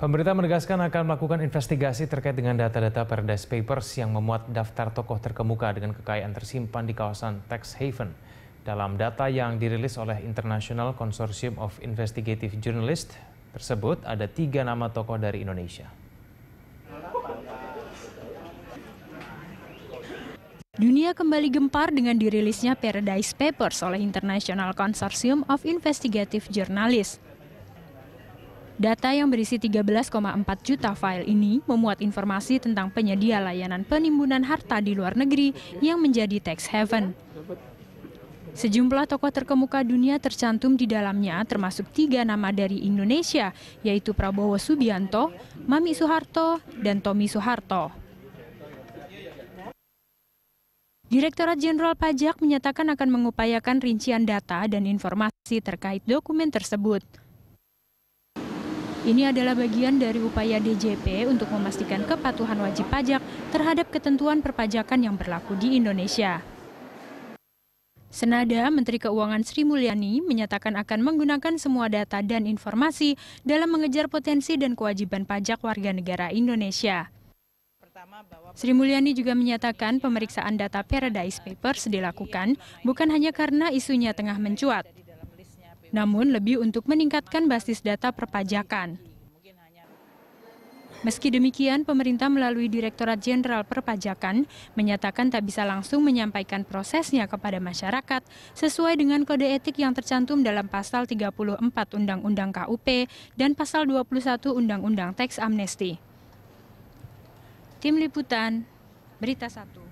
Pemerintah menegaskan akan melakukan investigasi terkait dengan data-data Paradise Papers yang memuat daftar tokoh terkemuka dengan kekayaan tersimpan di kawasan tax haven. Dalam data yang dirilis oleh International Consortium of Investigative Journalists tersebut ada tiga nama tokoh dari Indonesia. Dunia kembali gempar dengan dirilisnya Paradise Papers oleh International Consortium of Investigative Journalists. Data yang berisi 13,4 juta file ini memuat informasi tentang penyedia layanan penimbunan harta di luar negeri yang menjadi tax haven. Sejumlah tokoh terkemuka dunia tercantum di dalamnya termasuk tiga nama dari Indonesia, yaitu Prabowo Subianto, Mami Soeharto, dan Tommy Soeharto. Direktorat Jenderal Pajak menyatakan akan mengupayakan rincian data dan informasi terkait dokumen tersebut. Ini adalah bagian dari upaya DJP untuk memastikan kepatuhan wajib pajak terhadap ketentuan perpajakan yang berlaku di Indonesia. Senada, Menteri Keuangan Sri Mulyani menyatakan akan menggunakan semua data dan informasi dalam mengejar potensi dan kewajiban pajak warga negara Indonesia. Sri Mulyani juga menyatakan pemeriksaan data Paradise Papers dilakukan bukan hanya karena isunya tengah mencuat, namun lebih untuk meningkatkan basis data perpajakan. Meski demikian, pemerintah melalui Direktorat Jenderal Perpajakan menyatakan tak bisa langsung menyampaikan prosesnya kepada masyarakat sesuai dengan kode etik yang tercantum dalam pasal 34 Undang-Undang KUP dan pasal 21 Undang-Undang Teks Amnesti. Tim Liputan, Berita 1.